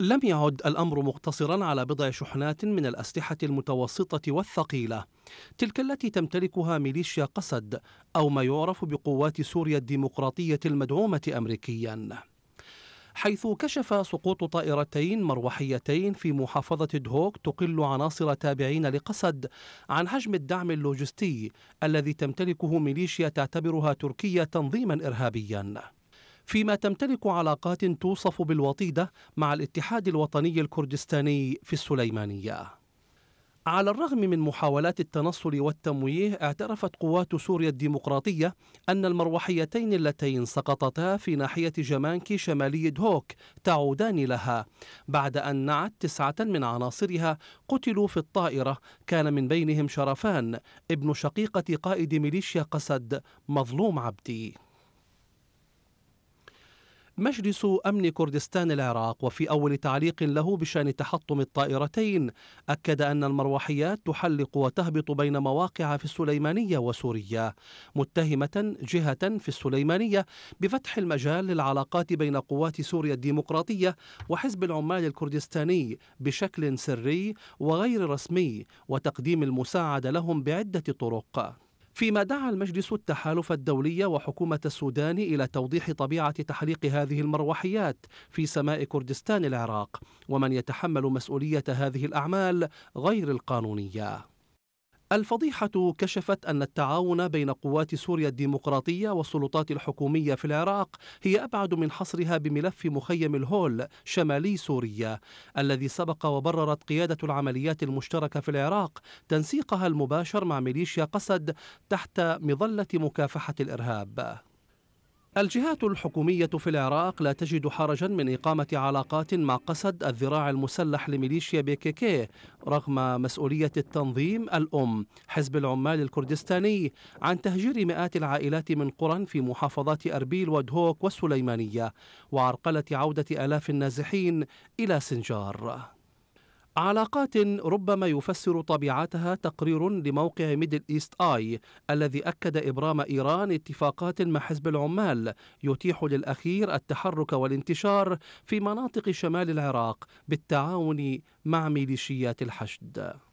لم يعد الامر مقتصرا على بضع شحنات من الاسلحه المتوسطه والثقيله تلك التي تمتلكها ميليشيا قسد او ما يعرف بقوات سوريا الديمقراطيه المدعومه امريكيا حيث كشف سقوط طائرتين مروحيتين في محافظة دهوك تقل عناصر تابعين لقسد عن حجم الدعم اللوجستي الذي تمتلكه ميليشيا تعتبرها تركيا تنظيما إرهابيا فيما تمتلك علاقات توصف بالوطيدة مع الاتحاد الوطني الكردستاني في السليمانية على الرغم من محاولات التنصل والتمويه اعترفت قوات سوريا الديمقراطية أن المروحيتين اللتين سقطتا في ناحية جمانكي شمالي دهوك تعودان لها بعد أن نعت تسعة من عناصرها قتلوا في الطائرة كان من بينهم شرفان ابن شقيقة قائد ميليشيا قسد مظلوم عبدي مجلس أمن كردستان العراق وفي أول تعليق له بشأن تحطم الطائرتين أكد أن المروحيات تحلق وتهبط بين مواقع في السليمانية وسوريا متهمة جهة في السليمانية بفتح المجال للعلاقات بين قوات سوريا الديمقراطية وحزب العمال الكردستاني بشكل سري وغير رسمي وتقديم المساعدة لهم بعدة طرق فيما دعا المجلس التحالف الدولي وحكومة السودان إلى توضيح طبيعة تحليق هذه المروحيات في سماء كردستان العراق ومن يتحمل مسؤولية هذه الأعمال غير القانونية الفضيحة كشفت أن التعاون بين قوات سوريا الديمقراطية والسلطات الحكومية في العراق هي أبعد من حصرها بملف مخيم الهول شمالي سوريا الذي سبق وبررت قيادة العمليات المشتركة في العراق تنسيقها المباشر مع ميليشيا قسد تحت مظلة مكافحة الإرهاب الجهات الحكومية في العراق لا تجد حرجا من إقامة علاقات مع قسد الذراع المسلح لميليشيا بيكيكي رغم مسؤولية التنظيم الأم حزب العمال الكردستاني عن تهجير مئات العائلات من قرى في محافظات أربيل ودهوك والسليمانية وعرقلة عودة آلاف النازحين إلى سنجار علاقات ربما يفسر طبيعتها تقرير لموقع ميدل إيست آي الذي أكد إبرام إيران اتفاقات مع حزب العمال يتيح للأخير التحرك والانتشار في مناطق شمال العراق بالتعاون مع ميليشيات الحشد